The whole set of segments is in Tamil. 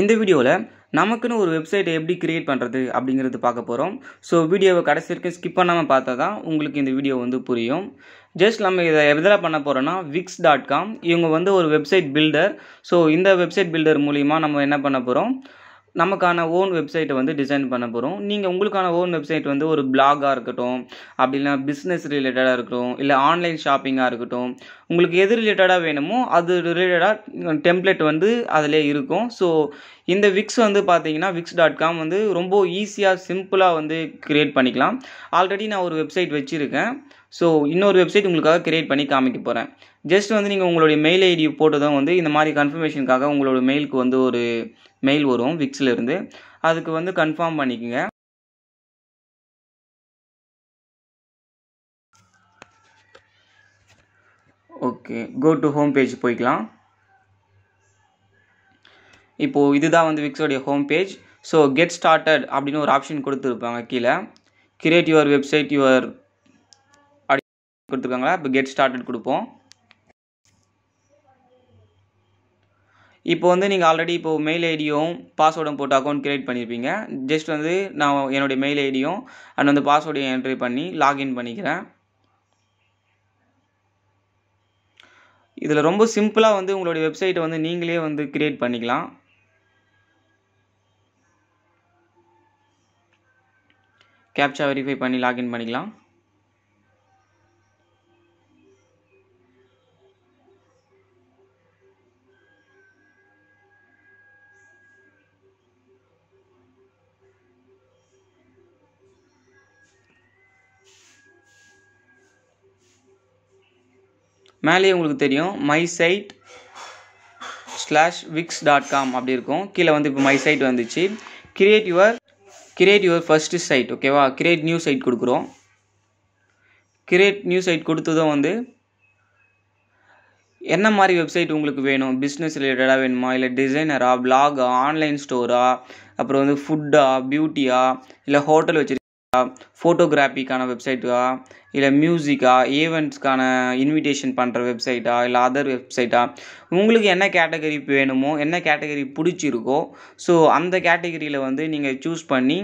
இந்த வீடியோவில் நமக்குன்னு ஒரு வெப்சைட்டை எப்படி கிரியேட் பண்ணுறது அப்படிங்கிறது பார்க்க போகிறோம் ஸோ வீடியோவை கடைசி வரைக்கும் ஸ்கிப் பண்ணாமல் பார்த்தா தான் உங்களுக்கு இந்த வீடியோ வந்து புரியும் ஜஸ்ட் நம்ம இதை எதில் பண்ண போகிறோன்னா விக்ஸ் டாட் காம் இவங்க வந்து ஒரு வெப்சைட் பில்டர் ஸோ இந்த வெப்சைட் பில்டர் மூலிமா நம்ம என்ன பண்ண போகிறோம் நமக்கான ஓன் வெப்சைட்டை வந்து டிசைன் பண்ண போகிறோம் நீங்கள் உங்களுக்கான ஓன் வெப்சைட் வந்து ஒரு பிளாகாக இருக்கட்டும் அப்படின்னா பிஸ்னஸ் ரிலேட்டடாக இருக்கட்டும் இல்லை ஆன்லைன் ஷாப்பிங்காக இருக்கட்டும் உங்களுக்கு எது ரிலேட்டடாக வேணுமோ அது ரிலேட்டடாக டெம்ப்ளேட் வந்து அதிலே இருக்கும் ஸோ இந்த விக்ஸ் வந்து பார்த்தீங்கன்னா விக்ஸ் டாட் காம் வந்து ரொம்ப ஈஸியாக சிம்பிளாக வந்து க்ரியேட் பண்ணிக்கலாம் ஆல்ரெடி நான் ஒரு வெப்சைட் வச்சுருக்கேன் ஸோ இன்னொரு வெப்சைட் உங்களுக்காக க்ரியேட் பண்ணி காமிக்க போகிறேன் ஜஸ்ட் வந்து நீங்கள் உங்களுடைய மெயில் ஐடி போட்டதும் வந்து இந்த மாதிரி கன்ஃபர்மேஷனுக்காக உங்களோட மெயிலுக்கு வந்து ஒரு மெயில் வரும் இருந்து அதுக்கு வந்து கன்ஃபார்ம் பண்ணிக்கோங்க okay go to home page போய்க்கலாம் இப்போது இதுதான் வந்து விக்ஸோடைய home page so get started அப்படின்னு ஒரு ஆப்ஷன் கொடுத்துருப்பாங்க கீழே கிரியேட் யுவர் வெப்சைட் யுவர் அப்படின்னு கொடுத்துருக்காங்களா இப்போ கெட் ஸ்டார்டட் கொடுப்போம் இப்போ வந்து நீங்கள் ஆல்ரெடி இப்போது மெயில் ஐடியும் பாஸ்வேர்டும் போட்டு அக்கௌண்ட் க்ரியேட் பண்ணியிருப்பீங்க ஜஸ்ட் வந்து நான் என்னுடைய மெயில் ஐடியும் அண்ட் வந்து பாஸ்வேர்டையும் என்ட்ரி பண்ணி லாகின் பண்ணிக்கிறேன் இதில் ரொம்ப சிம்பிளாக வந்து உங்களுடைய வெப்சைட்டை வந்து நீங்களே வந்து க்ரியேட் பண்ணிக்கலாம் கேப்சா வெரிஃபை பண்ணி லாகின் பண்ணிக்கலாம் மேலேயே உங்களுக்கு தெரியும் my site slash Wix dot com அப்படி இருக்கும் கீழே வந்து இப்போ மை சைட் வந்துச்சு create your create your first site ஓகேவா கிரியேட் நியூ சைட் கொடுக்குறோம் கிரியேட் நியூ சைட் கொடுத்ததும் வந்து என்ன மாதிரி வெப்சைட் உங்களுக்கு வேணும் பிஸ்னஸ் ரிலேட்டடாக வேணுமா இல்லை டிசைனரா பிளாகா ஆன்லைன் ஸ்டோரா அப்புறம் வந்து ஃபுட்டா பியூட்டியா இல்லை ஹோட்டல் வச்சுருக்கேன் ஃபோட்டோகிராஃபிக்கான வெப்சைட்டா இல்லை மியூசிக்கா ஈவெண்ட்ஸ்க்கான இன்விடேஷன் பண்ணுற வெப்சைட்டா இல்லை அதர் வெப்சைட்டா உங்களுக்கு என்ன கேட்டகரி வேணுமோ என்ன கேட்டகரி பிடிச்சிருக்கோ ஸோ அந்த கேட்டகரியில் வந்து நீங்கள் சூஸ் பண்ணி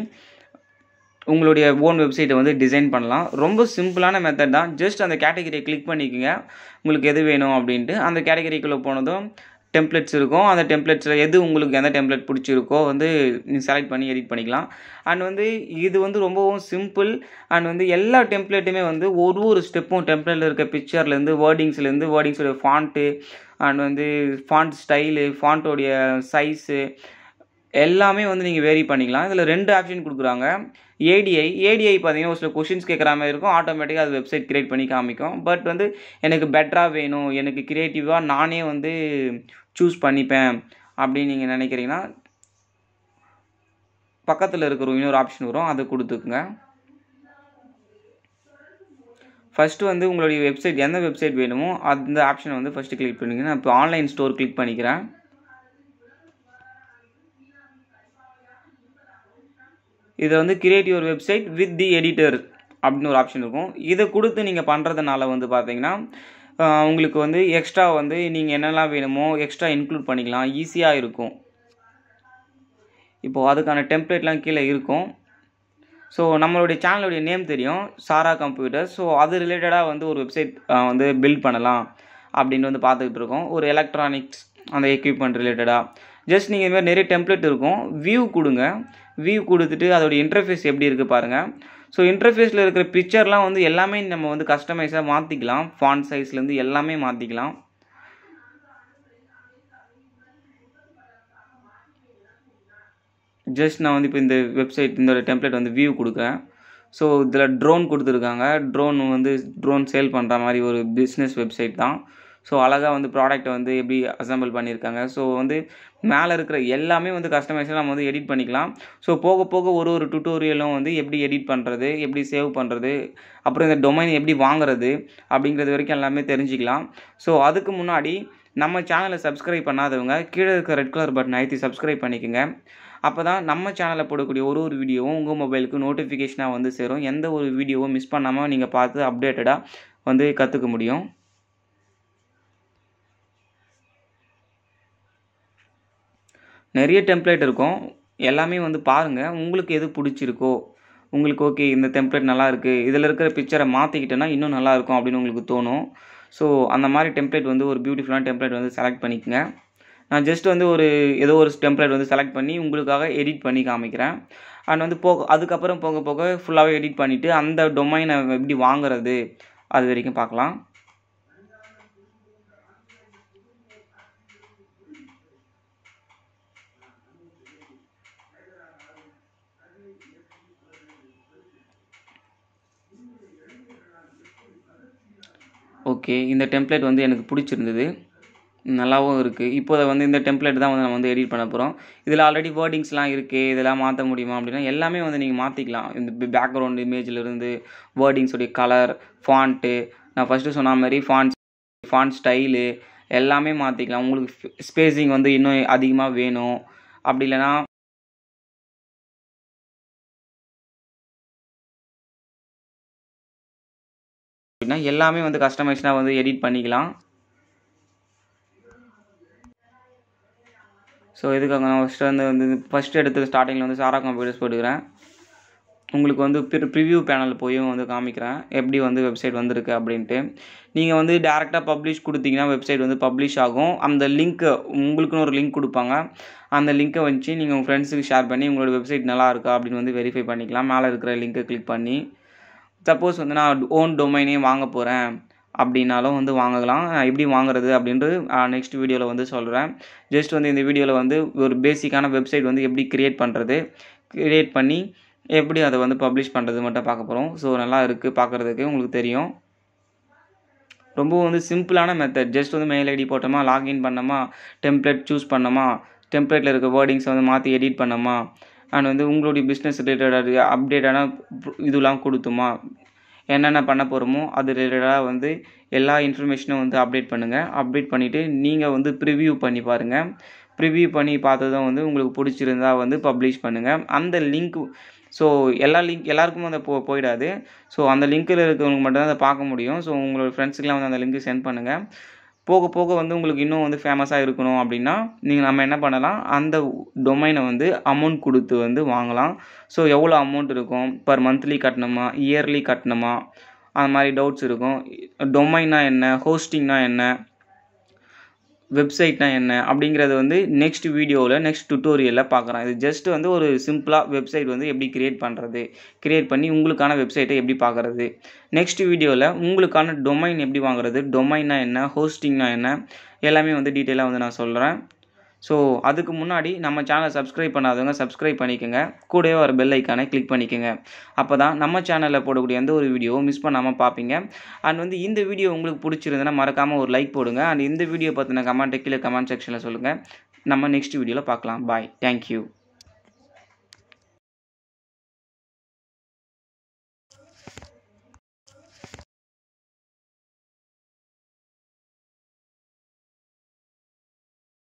உங்களுடைய ஓன் வெப்சைட்டை வந்து டிசைன் பண்ணலாம் ரொம்ப சிம்பிளான மெத்தட் தான் ஜஸ்ட் அந்த கேட்டகரியை கிளிக் பண்ணிக்கோங்க உங்களுக்கு எது வேணும் அப்படின்ட்டு அந்த கேட்டகரிக்குள்ளே போனதும் டெம்ப்ளெட்ஸ் இருக்கும் அந்த டெம்ப்ளெட்ஸில் எது உங்களுக்கு எந்த டெம்ப்ளெட் பிடிச்சிருக்கோ வந்து நீங்கள் செலக்ட் பண்ணி எடிட் பண்ணிக்கலாம் அண்ட் வந்து இது வந்து ரொம்பவும் சிம்பிள் அண்ட் வந்து எல்லா டெம்ப்ளேட்டுமே வந்து ஒரு ஒரு ஸ்டெப்பும் டெம்ப்ளேட்டில் இருக்க பிக்சர்லேருந்து வேர்டிங்ஸ்லேருந்து வேர்டிங்ஸோடைய ஃபாண்ட்டு அண்ட் வந்து ஃபாண்ட் ஸ்டைலு ஃபாண்ட்டோடைய சைஸு எல்லாமே வந்து நீங்கள் வேரி பண்ணிக்கலாம் இதில் ரெண்டு ஆப்ஷன் கொடுக்குறாங்க ஏடிஐ ஏடிஐ பார்த்தீங்கன்னா ஒரு சில கொஷின்ஸ் கேட்குற மாதிரி இருக்கும் ஆட்டோமேட்டிக்காக அது வெப்சைட் க்ரியேட் பண்ணி காமிக்கும் பட் வந்து எனக்கு பெட்டராக வேணும் எனக்கு க்ரியேட்டிவாக நானே வந்து சூஸ் பண்ணிப்பேன் அப்படின்னு நீங்கள் நினைக்கிறீங்கன்னா பக்கத்தில் இருக்கிற இன்னொரு ஆப்ஷன் வரும் அதை கொடுத்துக்குங்க ஃபஸ்ட்டு வந்து உங்களுடைய வெப்சைட் எந்த வெப்சைட் வேணுமோ அந்த ஆப்ஷனை வந்து ஃபஸ்ட்டு கிளிக் நான் இப்போ ஆன்லைன் ஸ்டோர் கிளிக் பண்ணிக்கிறேன் இதை வந்து create your website with the editor அப்படின்னு ஒரு ஆப்ஷன் இருக்கும் இதை கொடுத்து நீங்கள் பண்ணுறதுனால வந்து பார்த்தீங்கன்னா உங்களுக்கு வந்து எக்ஸ்ட்ரா வந்து நீங்கள் என்னெல்லாம் வேணுமோ எக்ஸ்ட்ரா இன்க்ளூட் பண்ணிக்கலாம் ஈஸியாக இருக்கும் இப்போது அதுக்கான டெம்ப்ளேட்லாம் கீழே இருக்கும் ஸோ நம்மளுடைய சேனலுடைய நேம் தெரியும் சாரா கம்ப்யூட்டர் ஸோ அது ரிலேட்டடாக வந்து ஒரு வெப்சைட் வந்து பில்ட் பண்ணலாம் அப்படின்னு வந்து பார்த்துக்கிட்டு இருக்கோம் ஒரு எலக்ட்ரானிக்ஸ் அந்த எக்யூப்மெண்ட் ரிலேட்டடாக ஜஸ்ட் நீங்கள் இதுமாதிரி நிறைய டெம்ப்ளேட் இருக்கும் வியூ கொடுங்க வியூ கொடுத்துட்டு அதோட இன்டர்ஃபேஸ் எப்படி இருக்குது பாருங்கள் ஸோ இன்டர்ஃபேஸில் இருக்கிற பிக்சர்லாம் வந்து எல்லாமே நம்ம வந்து கஸ்டமைஸாக மாற்றிக்கலாம் ஃபாண்ட் சைஸ்லேருந்து எல்லாமே மாற்றிக்கலாம் ஜஸ்ட் நான் வந்து இப்போ இந்த வெப்சைட் இந்த டெம்ப்ளேட் வந்து வியூ கொடுக்குறேன் ஸோ இதில் ட்ரோன் கொடுத்துருக்காங்க ட்ரோன் வந்து ட்ரோன் சேல் பண்ணுற மாதிரி ஒரு பிஸ்னஸ் வெப்சைட் தான் ஸோ அழகாக வந்து ப்ராடக்ட்டை வந்து எப்படி அசம்பிள் பண்ணியிருக்காங்க ஸோ வந்து மேலே இருக்கிற எல்லாமே வந்து கஸ்டமைஸாக நம்ம வந்து எடிட் பண்ணிக்கலாம் ஸோ போக போக ஒரு ஒரு டுட்டோரியலும் வந்து எப்படி எடிட் பண்ணுறது எப்படி சேவ் பண்ணுறது அப்புறம் இந்த டொமைன் எப்படி வாங்குறது அப்படிங்கிறது வரைக்கும் எல்லாமே தெரிஞ்சுக்கலாம் ஸோ அதுக்கு முன்னாடி நம்ம சேனலை சப்ஸ்கிரைப் பண்ணாதவங்க கீழே இருக்கிற ரெட் கலர் பட்டன் அழுத்தி சப்ஸ்கிரைப் பண்ணிக்கோங்க அப்போ தான் நம்ம சேனலில் போடக்கூடிய ஒரு ஒரு வீடியோவும் உங்கள் மொபைலுக்கு நோட்டிஃபிகேஷனாக வந்து சேரும் எந்த ஒரு வீடியோவும் மிஸ் பண்ணாமல் நீங்கள் பார்த்து அப்டேட்டடாக வந்து கற்றுக்க முடியும் நிறைய டெம்ப்ளேட் இருக்கும் எல்லாமே வந்து பாருங்கள் உங்களுக்கு எது பிடிச்சிருக்கோ உங்களுக்கு ஓகே இந்த டெம்ப்ளேட் நல்லாயிருக்கு இதில் இருக்கிற பிக்சரை மாற்றிக்கிட்டேன்னா இன்னும் நல்லாயிருக்கும் அப்படின்னு உங்களுக்கு தோணும் ஸோ அந்த மாதிரி டெம்ப்ளேட் வந்து ஒரு பியூட்டிஃபுல்லான டெம்ப்ளேட் வந்து செலக்ட் பண்ணிக்கோங்க நான் ஜஸ்ட் வந்து ஒரு ஏதோ ஒரு டெம்ப்ளேட் வந்து செலக்ட் பண்ணி உங்களுக்காக எடிட் பண்ணி காமிக்கிறேன் அண்ட் வந்து போக அதுக்கப்புறம் போக போக ஃபுல்லாகவே எடிட் பண்ணிவிட்டு அந்த டொமைனை எப்படி வாங்குறது அது வரைக்கும் பார்க்கலாம் ஓகே இந்த டெம்ப்ளேட் வந்து எனக்கு பிடிச்சிருந்தது நல்லாவும் இருக்குது இப்போ வந்து இந்த டெம்ப்ளேட் தான் வந்து நம்ம வந்து எடிட் பண்ண போகிறோம் இதில் ஆல்ரெடி வேர்டிங்ஸ்லாம் இருக்குது இதெல்லாம் மாற்ற முடியுமா அப்படின்னா எல்லாமே வந்து நீங்கள் மாற்றிக்கலாம் இந்த பேக்ரவுண்ட் இமேஜிலிருந்து வேர்டிங்ஸுடைய கலர் ஃபாண்ட்டு நான் ஃபஸ்ட்டு சொன்ன மாதிரி ஃபாண்ட் ஃபாண்ட் ஸ்டைலு எல்லாமே மாற்றிக்கலாம் உங்களுக்கு ஸ்பேஸிங் வந்து இன்னும் அதிகமாக வேணும் அப்படி இல்லைனா பார்த்தீங்கன்னா எல்லாமே வந்து கஸ்டமைஸ்டாக வந்து எடிட் பண்ணிக்கலாம் ஸோ இதுக்காக நான் ஃபஸ்ட்டு வந்து வந்து ஃபஸ்ட்டு எடுத்து ஸ்டார்டிங்கில் வந்து சாரா கம்ப்யூட்டர்ஸ் போட்டுக்கிறேன் உங்களுக்கு வந்து ப்ரிவியூ பேனல் போயும் வந்து காமிக்கிறேன் எப்படி வந்து வெப்சைட் வந்திருக்கு அப்படின்ட்டு நீங்கள் வந்து டேரெக்டாக பப்ளிஷ் கொடுத்தீங்கன்னா வெப்சைட் வந்து பப்ளிஷ் ஆகும் அந்த லிங்க்கு உங்களுக்குன்னு ஒரு லிங்க் கொடுப்பாங்க அந்த லிங்க்கை வச்சு நீங்கள் உங்கள் ஃப்ரெண்ட்ஸுக்கு ஷேர் பண்ணி உங்களோட வெப்சைட் நல்லா இருக்கா அப்படின்னு வந்து வெரிஃபை பண்ணிக்கலாம் மேலே இருக்கிற லிங்க்கை கிளிக் பண்ணி சப்போஸ் வந்து நான் ஓன் டொமைனே வாங்க போகிறேன் அப்படின்னாலும் வந்து வாங்கலாம் எப்படி வாங்குறது அப்படின்றது நெக்ஸ்ட் வீடியோவில் வந்து சொல்கிறேன் ஜஸ்ட் வந்து இந்த வீடியோவில் வந்து ஒரு பேசிக்கான வெப்சைட் வந்து எப்படி க்ரியேட் பண்ணுறது க்ரியேட் பண்ணி எப்படி அதை வந்து பப்ளிஷ் பண்ணுறது மட்டும் பார்க்க போகிறோம் ஸோ நல்லா இருக்குது பார்க்குறதுக்கு உங்களுக்கு தெரியும் ரொம்ப வந்து சிம்பிளான மெத்தட் ஜஸ்ட் வந்து மெயில் ஐடி போட்டோமா லாக்இன் பண்ணோமா டெம்ப்ளேட் சூஸ் பண்ணோமா டெம்ப்ளேட்டில் இருக்க வேர்டிங்ஸை வந்து மாற்றி எடிட் பண்ணோமா அண்ட் வந்து உங்களுடைய பிஸ்னஸ் ரிலேட்டடாக அப்டேட்டான இதெல்லாம் கொடுத்துமா என்னென்ன பண்ண போகிறோமோ அது ரிலேட்டடாக வந்து எல்லா இன்ஃபர்மேஷனும் வந்து அப்டேட் பண்ணுங்கள் அப்டேட் பண்ணிவிட்டு நீங்கள் வந்து ப்ரிவியூ பண்ணி பாருங்கள் ப்ரிவியூ பண்ணி பார்த்ததும் வந்து உங்களுக்கு பிடிச்சிருந்தா வந்து பப்ளிஷ் பண்ணுங்கள் அந்த லிங்க் ஸோ எல்லா லிங்க் எல்லாருக்கும் அந்த போ போயிடாது ஸோ அந்த லிங்க்கில் இருக்கிறவங்க மட்டும்தான் அதை பார்க்க முடியும் ஸோ உங்களோட ஃப்ரெண்ட்ஸுக்கெலாம் வந்து அந்த லிங்க்கு சென்ட் பண்ணுங்கள் போக போக வந்து உங்களுக்கு இன்னும் வந்து ஃபேமஸாக இருக்கணும் அப்படின்னா நீங்கள் நம்ம என்ன பண்ணலாம் அந்த டொமைனை வந்து அமௌண்ட் கொடுத்து வந்து வாங்கலாம் ஸோ எவ்வளோ அமௌண்ட் இருக்கும் பர் மந்த்லி கட்டணுமா இயர்லி கட்டணுமா அந்த மாதிரி டவுட்ஸ் இருக்கும் டொமைன்னா என்ன ஹோஸ்டிங்னா என்ன வெப்சைட்னா என்ன அப்படிங்கிறத வந்து நெக்ஸ்ட் வீடியோவில் நெக்ஸ்ட் டுட்டோரியலில் பார்க்குறோம் இது ஜஸ்ட் வந்து ஒரு சிம்பிளாக வெப்சைட் வந்து எப்படி கிரியேட் பண்ணுறது கிரியேட் பண்ணி உங்களுக்கான வெப்சைட்டை எப்படி பார்க்குறது நெக்ஸ்ட் வீடியோவில் உங்களுக்கான டொமைன் எப்படி வாங்குறது டொமைன்னா என்ன ஹோஸ்டிங்னா என்ன எல்லாமே வந்து டீட்டெயிலாக வந்து நான் சொல்கிறேன் ஸோ அதுக்கு முன்னாடி நம்ம சேனலை சப்ஸ்கிரைப் பண்ணாதவங்க சப்ஸ்கிரைப் பண்ணிக்கோங்க கூடவே ஒரு பெல் ஐக்கானை கிளிக் பண்ணிக்கோங்க அப்போ தான் நம்ம சேனலில் போடக்கூடிய எந்த ஒரு வீடியோவும் மிஸ் பண்ணாமல் பார்ப்பீங்க அண்ட் வந்து இந்த வீடியோ உங்களுக்கு பிடிச்சிருந்ததுன்னா மறக்காமல் ஒரு லைக் போடுங்க அண்ட் இந்த வீடியோ பற்றின கமெண்ட் கீழே கமெண்ட் செக்ஷனில் சொல்லுங்கள் நம்ம நெக்ஸ்ட் வீடியோவில் பார்க்கலாம் பாய் தேங்க்யூ